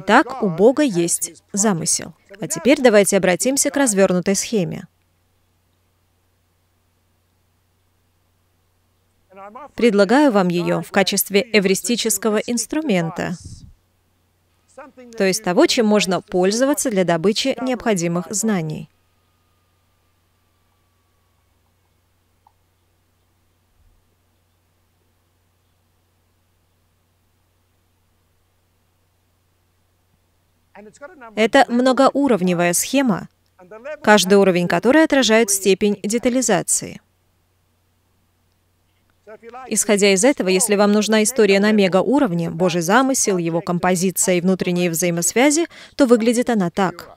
Итак, у Бога есть замысел. А теперь давайте обратимся к развернутой схеме. Предлагаю вам ее в качестве эвристического инструмента, то есть того, чем можно пользоваться для добычи необходимых знаний. Это многоуровневая схема, каждый уровень которой отражает степень детализации. Исходя из этого, если вам нужна история на мегауровне, Божий замысел, его композиция и внутренние взаимосвязи, то выглядит она так.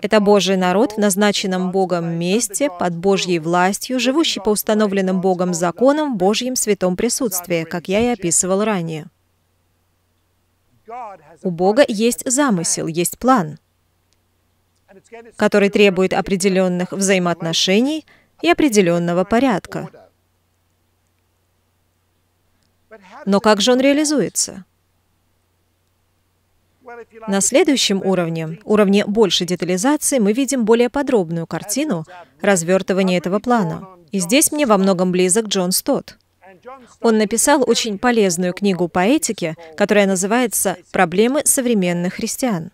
Это Божий народ в назначенном Богом месте, под Божьей властью, живущий по установленным Богом законам в Божьем святом присутствии, как я и описывал ранее. У Бога есть замысел, есть план, который требует определенных взаимоотношений и определенного порядка. Но как же он реализуется? На следующем уровне, уровне большей детализации, мы видим более подробную картину развертывания этого плана. И здесь мне во многом близок Джон Стотт. Он написал очень полезную книгу по этике, которая называется «Проблемы современных христиан».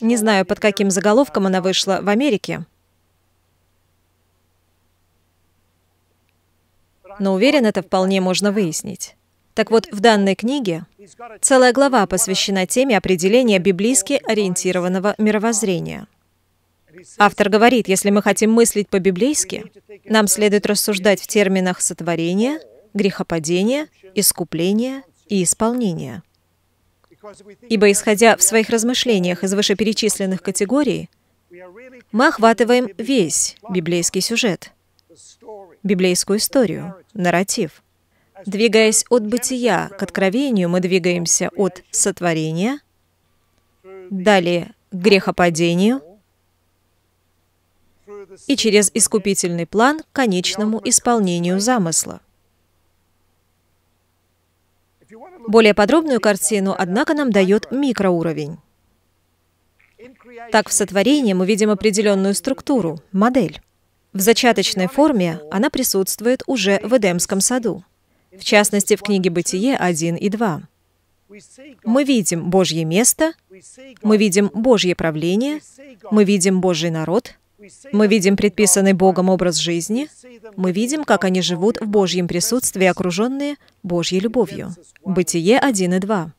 Не знаю, под каким заголовком она вышла в Америке, но уверен, это вполне можно выяснить. Так вот, в данной книге целая глава посвящена теме определения библейски ориентированного мировоззрения – Автор говорит, если мы хотим мыслить по-библейски, нам следует рассуждать в терминах сотворения, грехопадения, искупления и исполнения. Ибо, исходя в своих размышлениях из вышеперечисленных категорий, мы охватываем весь библейский сюжет, библейскую историю, нарратив. Двигаясь от бытия к откровению, мы двигаемся от сотворения, далее к грехопадению – и через искупительный план к конечному исполнению замысла. Более подробную картину, однако, нам дает микроуровень. Так в сотворении мы видим определенную структуру, модель. В зачаточной форме она присутствует уже в Эдемском саду, в частности, в книге «Бытие 1 и 2». Мы видим Божье место, мы видим Божье правление, мы видим Божий народ, мы видим предписанный Богом образ жизни, мы видим, как они живут в Божьем присутствии, окруженные Божьей любовью. Бытие 1 и 2.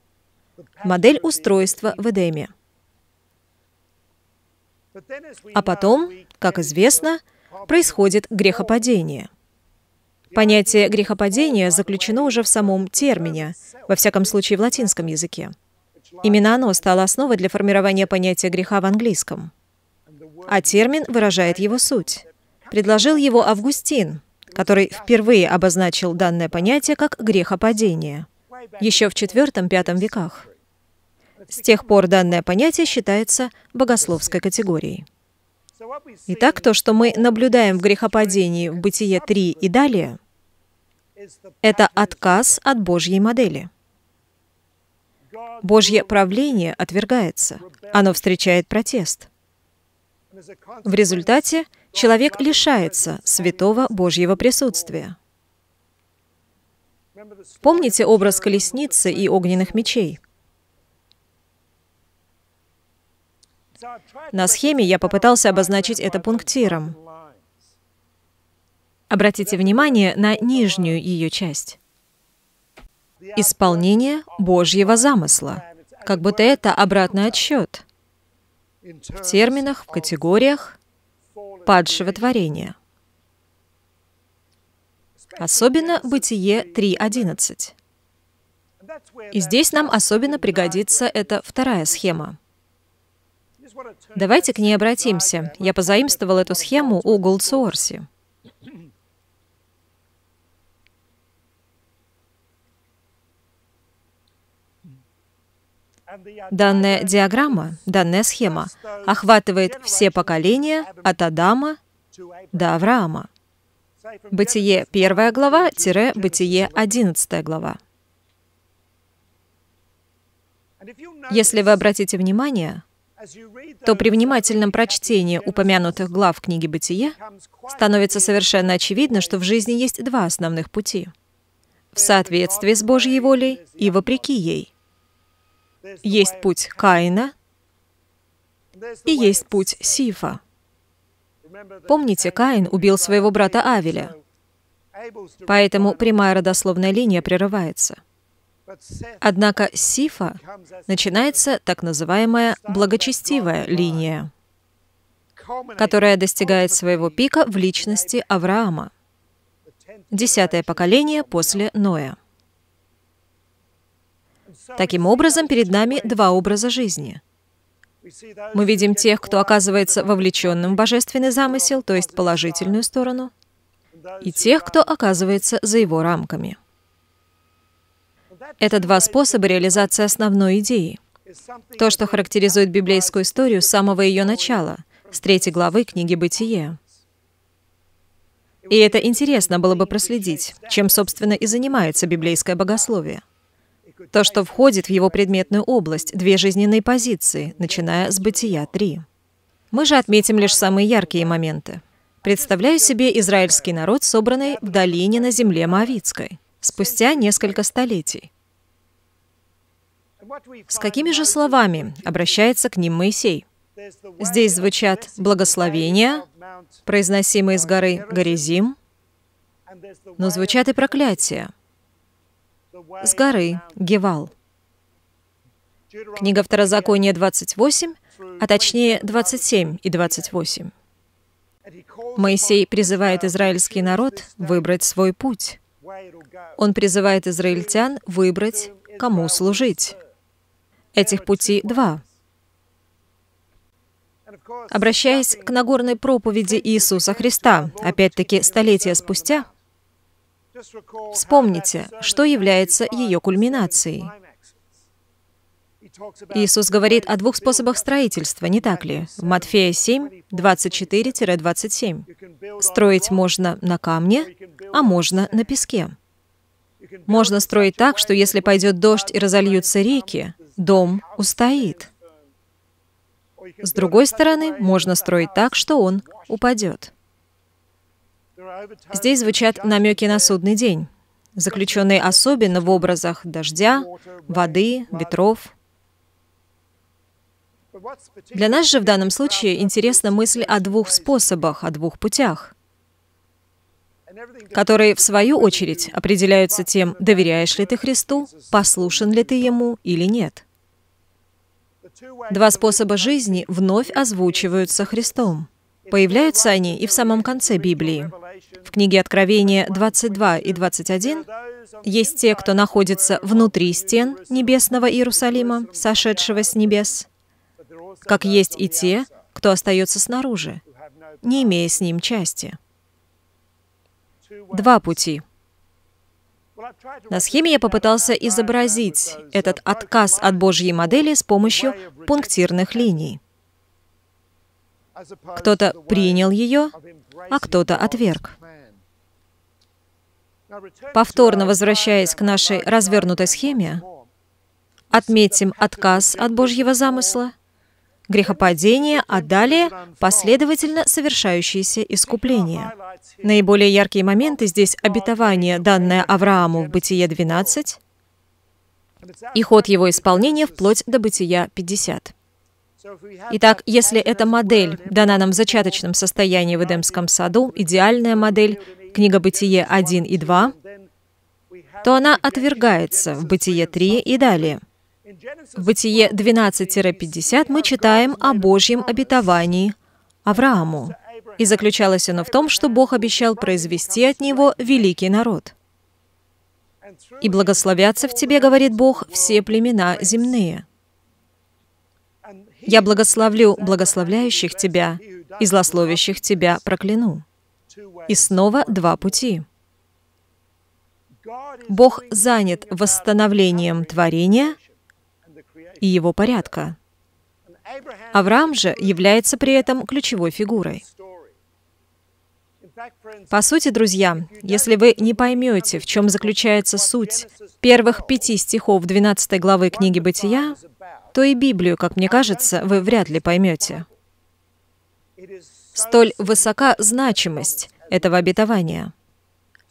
Модель устройства в Эдеме. А потом, как известно, происходит грехопадение. Понятие грехопадения заключено уже в самом термине, во всяком случае в латинском языке. Именно оно стало основой для формирования понятия греха в английском а термин выражает его суть. Предложил его Августин, который впервые обозначил данное понятие как грехопадение еще в IV-V веках. С тех пор данное понятие считается богословской категорией. Итак, то, что мы наблюдаем в грехопадении в Бытие 3 и далее, это отказ от Божьей модели. Божье правление отвергается, оно встречает протест. В результате человек лишается святого Божьего присутствия. Помните образ колесницы и огненных мечей? На схеме я попытался обозначить это пунктиром. Обратите внимание на нижнюю ее часть. Исполнение Божьего замысла. Как будто это обратный отсчет в терминах, в категориях падшего творения. Особенно Бытие 3.11. И здесь нам особенно пригодится эта вторая схема. Давайте к ней обратимся. Я позаимствовал эту схему у Голдсуорси. Данная диаграмма, данная схема охватывает все поколения от Адама до Авраама. Бытие 1 глава-Бытие 11 глава. Если вы обратите внимание, то при внимательном прочтении упомянутых глав книги «Бытие» становится совершенно очевидно, что в жизни есть два основных пути — в соответствии с Божьей волей и вопреки ей. Есть путь Каина и есть путь Сифа. Помните, Каин убил своего брата Авеля, поэтому прямая родословная линия прерывается. Однако Сифа начинается так называемая благочестивая линия, которая достигает своего пика в личности Авраама, десятое поколение после Ноя. Таким образом, перед нами два образа жизни. Мы видим тех, кто оказывается вовлеченным в божественный замысел, то есть положительную сторону, и тех, кто оказывается за его рамками. Это два способа реализации основной идеи. То, что характеризует библейскую историю с самого ее начала, с третьей главы книги «Бытие». И это интересно было бы проследить, чем, собственно, и занимается библейское богословие то, что входит в его предметную область, две жизненные позиции, начиная с бытия 3. Мы же отметим лишь самые яркие моменты. Представляю себе израильский народ, собранный в долине на земле Моавицкой, спустя несколько столетий. С какими же словами обращается к ним Моисей? Здесь звучат благословения, произносимые с горы Горизим, но звучат и проклятия – с горы Гевал. Книга Второзакония 28, а точнее 27 и 28. Моисей призывает израильский народ выбрать свой путь. Он призывает израильтян выбрать, кому служить. Этих путей два. Обращаясь к Нагорной проповеди Иисуса Христа, опять-таки столетия спустя, Вспомните, что является ее кульминацией. Иисус говорит о двух способах строительства, не так ли? В Матфея 7, 24-27. Строить можно на камне, а можно на песке. Можно строить так, что если пойдет дождь и разольются реки, дом устоит. С другой стороны, можно строить так, что он упадет. Здесь звучат намеки на судный день, заключенные особенно в образах дождя, воды, ветров. Для нас же в данном случае интересна мысль о двух способах, о двух путях, которые, в свою очередь, определяются тем, доверяешь ли ты Христу, послушен ли ты Ему или нет. Два способа жизни вновь озвучиваются Христом. Появляются они и в самом конце Библии. В книге Откровения 22 и 21 есть те, кто находится внутри стен небесного Иерусалима, сошедшего с небес, как есть и те, кто остается снаружи, не имея с ним части. Два пути. На схеме я попытался изобразить этот отказ от Божьей модели с помощью пунктирных линий. Кто-то принял ее, а кто-то отверг. Повторно возвращаясь к нашей развернутой схеме, отметим отказ от Божьего замысла, грехопадение, а далее последовательно совершающееся искупление. Наиболее яркие моменты здесь обетование, данное Аврааму в Бытие 12, и ход его исполнения вплоть до Бытия 50. Итак, если эта модель дана нам в зачаточном состоянии в Эдемском саду, идеальная модель, книга Бытие 1 и 2, то она отвергается в Бытие 3 и далее. В Бытие 12-50 мы читаем о Божьем обетовании Аврааму. И заключалось оно в том, что Бог обещал произвести от него великий народ. «И благословятся в тебе, — говорит Бог, — все племена земные». Я благословлю благословляющих тебя и злословящих тебя прокляну. И снова два пути. Бог занят восстановлением творения и его порядка. Авраам же является при этом ключевой фигурой. По сути, друзья, если вы не поймете, в чем заключается суть первых пяти стихов 12 главы книги «Бытия», то и Библию, как мне кажется, вы вряд ли поймете. Столь высока значимость этого обетования.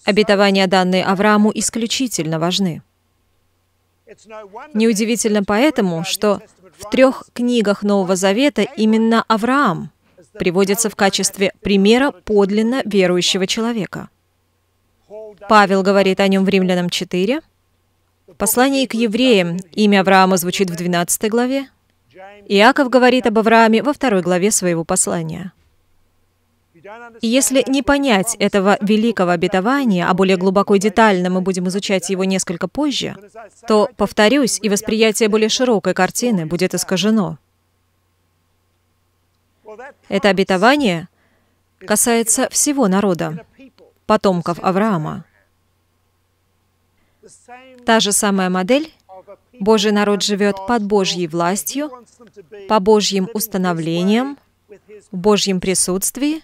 Обетования, данные Аврааму, исключительно важны. Неудивительно поэтому, что в трех книгах Нового Завета именно Авраам приводится в качестве примера подлинно верующего человека. Павел говорит о нем в Римлянам 4, Послание к евреям. Имя Авраама звучит в 12 главе. Иаков говорит об Аврааме во второй главе своего послания. И если не понять этого великого обетования, а более глубоко и детально мы будем изучать его несколько позже, то, повторюсь, и восприятие более широкой картины будет искажено. Это обетование касается всего народа, потомков Авраама. Та же самая модель. Божий народ живет под Божьей властью, по Божьим установлениям, в Божьем присутствии,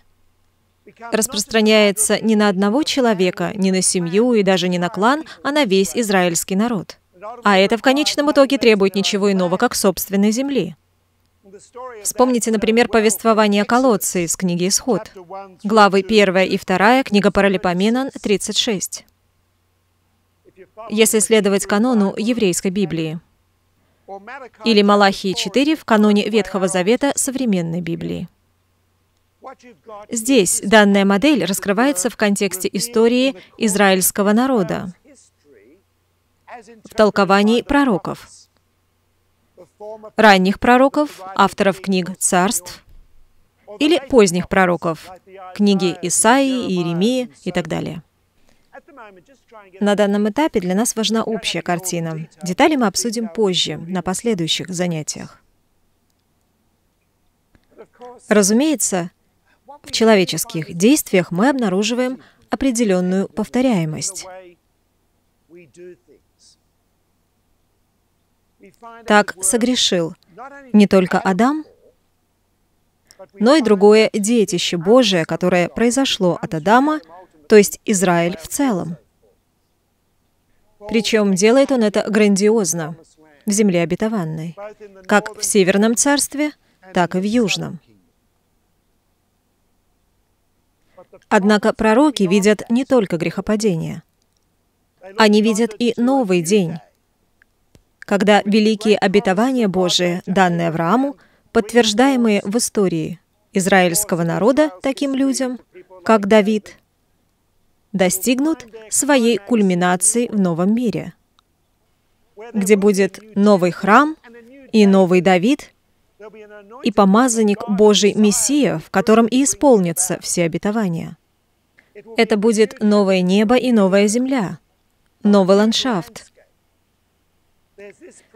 распространяется не на одного человека, не на семью и даже не на клан, а на весь израильский народ. А это в конечном итоге требует ничего иного, как собственной земли. Вспомните, например, повествование о колодце из книги «Исход», главы 1 и 2, книга Паралипоменон, 36 если следовать канону еврейской Библии, или Малахии 4 в каноне Ветхого Завета современной Библии. Здесь данная модель раскрывается в контексте истории израильского народа, в толковании пророков, ранних пророков, авторов книг царств или поздних пророков, книги Исаии, Иеремии и так далее. На данном этапе для нас важна общая картина. Детали мы обсудим позже, на последующих занятиях. Разумеется, в человеческих действиях мы обнаруживаем определенную повторяемость. Так согрешил не только Адам, но и другое детище Божие, которое произошло от Адама то есть Израиль в целом. Причем делает он это грандиозно, в земле обетованной, как в Северном царстве, так и в Южном. Однако пророки видят не только грехопадение. Они видят и новый день, когда великие обетования Божии, данные Аврааму, подтверждаемые в истории израильского народа таким людям, как Давид – достигнут своей кульминации в новом мире, где будет новый храм и новый Давид, и помазанник Божий Мессия, в котором и исполнятся все обетования. Это будет новое небо и новая земля, новый ландшафт.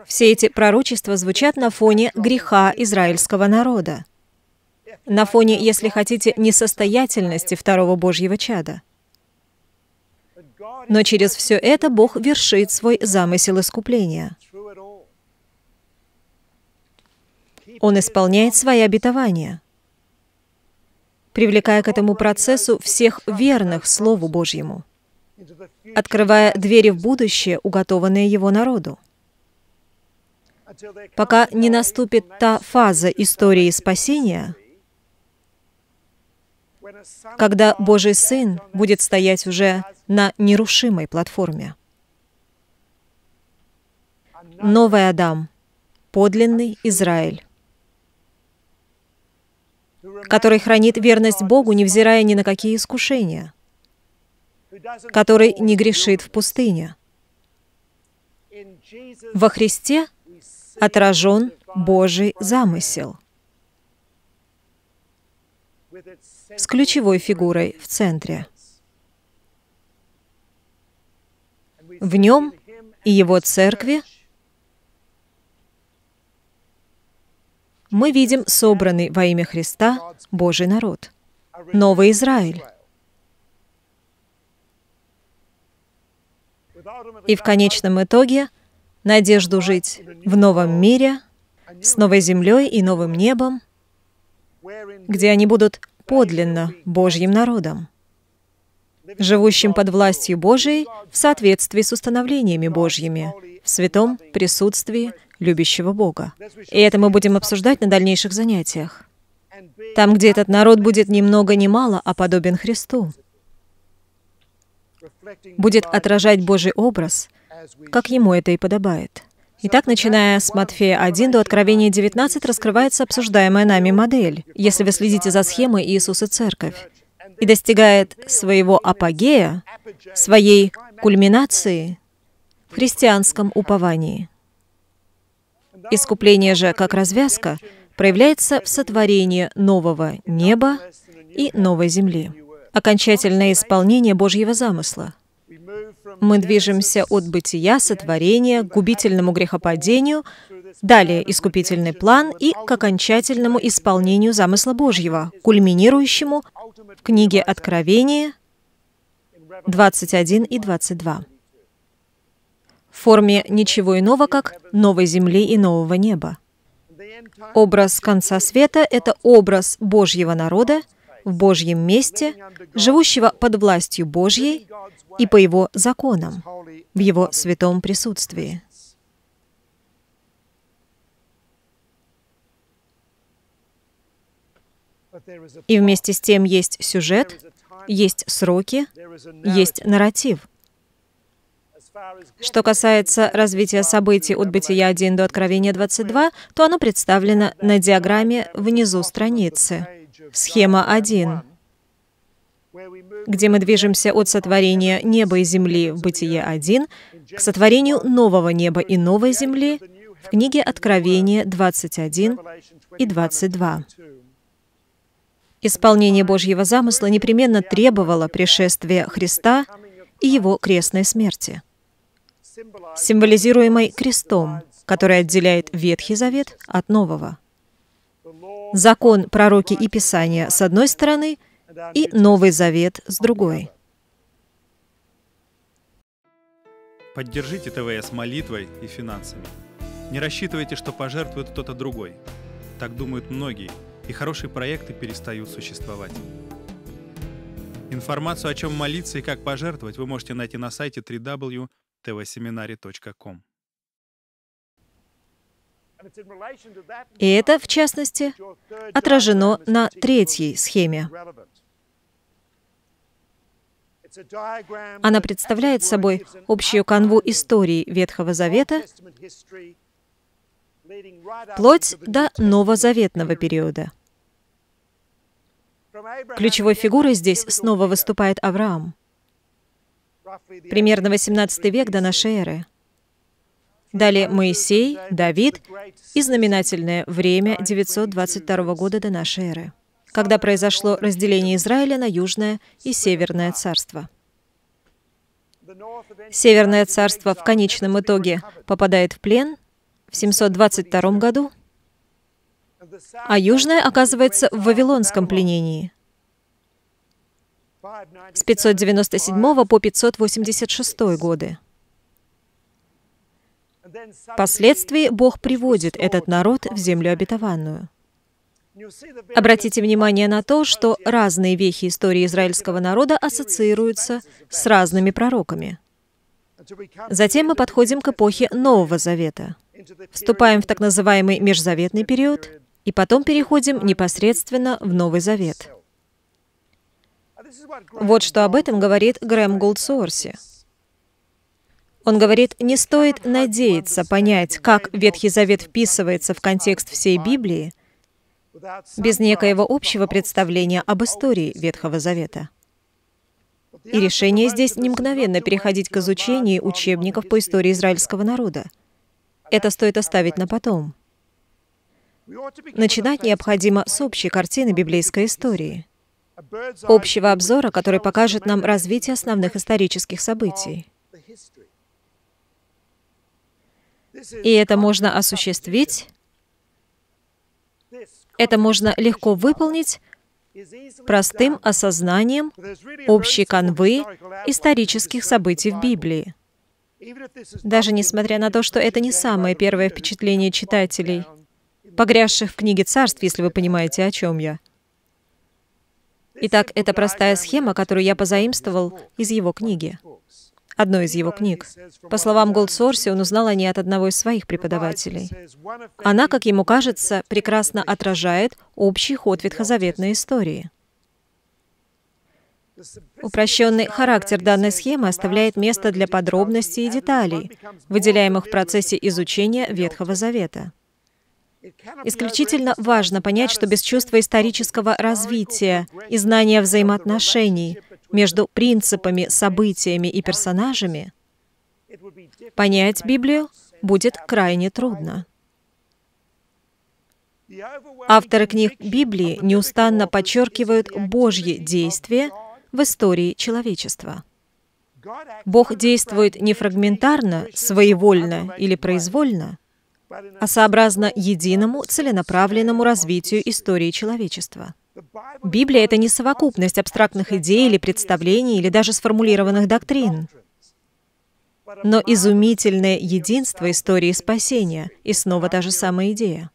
Все эти пророчества звучат на фоне греха израильского народа, на фоне, если хотите, несостоятельности второго Божьего чада – но через все это Бог вершит свой замысел искупления. Он исполняет свои обетования, привлекая к этому процессу всех верных Слову Божьему, открывая двери в будущее, уготованные Его народу. Пока не наступит та фаза истории спасения, когда Божий Сын будет стоять уже на нерушимой платформе. Новый Адам, подлинный Израиль, который хранит верность Богу, невзирая ни на какие искушения, который не грешит в пустыне. Во Христе отражен Божий замысел с ключевой фигурой в центре. В нем и его церкви мы видим собранный во имя Христа Божий народ, Новый Израиль. И в конечном итоге надежду жить в новом мире, с новой землей и новым небом, где они будут подлинно Божьим народом, живущим под властью Божией в соответствии с установлениями Божьими, в святом присутствии любящего Бога. И это мы будем обсуждать на дальнейших занятиях. Там, где этот народ будет ни много ни мало, а подобен Христу, будет отражать Божий образ, как ему это и подобает. Итак, начиная с Матфея 1 до Откровения 19 раскрывается обсуждаемая нами модель, если вы следите за схемой Иисус и Церковь, и достигает своего апогея, своей кульминации в христианском уповании. Искупление же, как развязка, проявляется в сотворении нового неба и новой земли, окончательное исполнение Божьего замысла — мы движемся от бытия, сотворения, к губительному грехопадению, далее искупительный план и к окончательному исполнению замысла Божьего, кульминирующему в книге Откровения 21 и 22 в форме ничего иного, как новой земли и нового неба. Образ конца света – это образ Божьего народа в Божьем месте, живущего под властью Божьей, и по Его законам, в Его святом присутствии. И вместе с тем есть сюжет, есть сроки, есть нарратив. Что касается развития событий от Бытия 1 до Откровения 22, то оно представлено на диаграмме внизу страницы. Схема 1 где мы движемся от сотворения неба и земли в Бытие 1 к сотворению нового неба и новой земли в книге Откровения 21 и 22. Исполнение Божьего замысла непременно требовало пришествия Христа и Его крестной смерти, символизируемой крестом, который отделяет Ветхий Завет от Нового. Закон, пророки и Писания с одной стороны — и Новый Завет с другой. Поддержите ТВС молитвой и финансами. Не рассчитывайте, что пожертвует кто-то другой. Так думают многие, и хорошие проекты перестают существовать. Информацию, о чем молиться и как пожертвовать, вы можете найти на сайте www.tvseminary.com. И это, в частности, отражено на третьей схеме она представляет собой общую канву истории Ветхого Завета вплоть до новозаветного периода. Ключевой фигурой здесь снова выступает Авраам. Примерно 18 век до нашей эры. Далее Моисей, Давид и знаменательное время 922 года до нашей эры когда произошло разделение Израиля на Южное и Северное царство. Северное царство в конечном итоге попадает в плен в 722 году, а Южное оказывается в Вавилонском пленении с 597 по 586 годы. Впоследствии Бог приводит этот народ в землю обетованную – Обратите внимание на то, что разные вехи истории израильского народа ассоциируются с разными пророками. Затем мы подходим к эпохе Нового Завета, вступаем в так называемый межзаветный период и потом переходим непосредственно в Новый Завет. Вот что об этом говорит Грэм Голдсуорси. Он говорит, не стоит надеяться понять, как Ветхий Завет вписывается в контекст всей Библии – без некоего общего представления об истории Ветхого Завета. И решение здесь не мгновенно переходить к изучению учебников по истории израильского народа. Это стоит оставить на потом. Начинать необходимо с общей картины библейской истории, общего обзора, который покажет нам развитие основных исторических событий. И это можно осуществить это можно легко выполнить простым осознанием общей канвы исторических событий в Библии. Даже несмотря на то, что это не самое первое впечатление читателей, погрязших в книге царств, если вы понимаете, о чем я. Итак, это простая схема, которую я позаимствовал из его книги одной из его книг. По словам Голдсорси, он узнал о ней от одного из своих преподавателей. Она, как ему кажется, прекрасно отражает общий ход ветхозаветной истории. Упрощенный характер данной схемы оставляет место для подробностей и деталей, выделяемых в процессе изучения Ветхого Завета. Исключительно важно понять, что без чувства исторического развития и знания взаимоотношений между принципами, событиями и персонажами, понять Библию будет крайне трудно. Авторы книг Библии неустанно подчеркивают Божье действие в истории человечества. Бог действует не фрагментарно, своевольно или произвольно, а сообразно единому целенаправленному развитию истории человечества. Библия — это не совокупность абстрактных идей или представлений, или даже сформулированных доктрин, но изумительное единство истории спасения. И снова та же самая идея.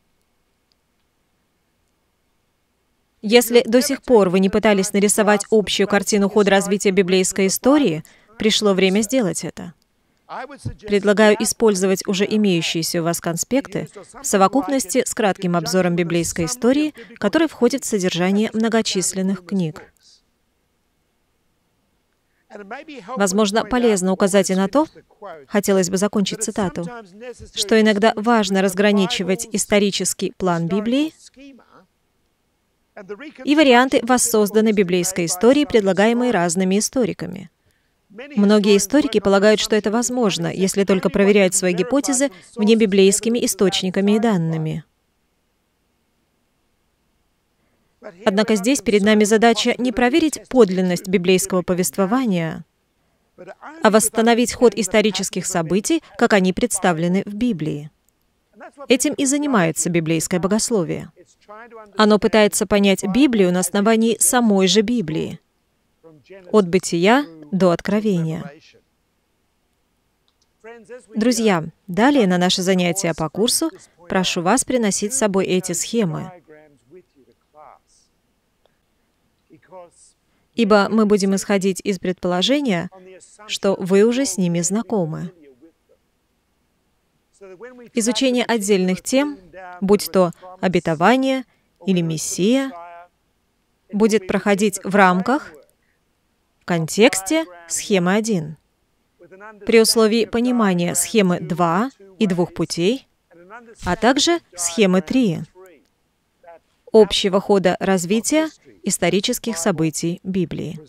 Если до сих пор вы не пытались нарисовать общую картину хода развития библейской истории, пришло время сделать это. Предлагаю использовать уже имеющиеся у вас конспекты в совокупности с кратким обзором библейской истории, который входит в содержание многочисленных книг. Возможно, полезно указать и на то, хотелось бы закончить цитату, что иногда важно разграничивать исторический план Библии и варианты воссозданной библейской истории, предлагаемые разными историками. Многие историки полагают, что это возможно, если только проверять свои гипотезы вне библейскими источниками и данными. Однако здесь перед нами задача не проверить подлинность библейского повествования, а восстановить ход исторических событий, как они представлены в Библии. Этим и занимается библейское богословие. Оно пытается понять Библию на основании самой же Библии. От бытия до откровения. Друзья, далее на наше занятие по курсу прошу вас приносить с собой эти схемы, ибо мы будем исходить из предположения, что вы уже с ними знакомы. Изучение отдельных тем, будь то обетование или Мессия, будет проходить в рамках в контексте схемы 1. При условии понимания схемы 2 и двух путей, а также схемы 3 общего хода развития исторических событий Библии.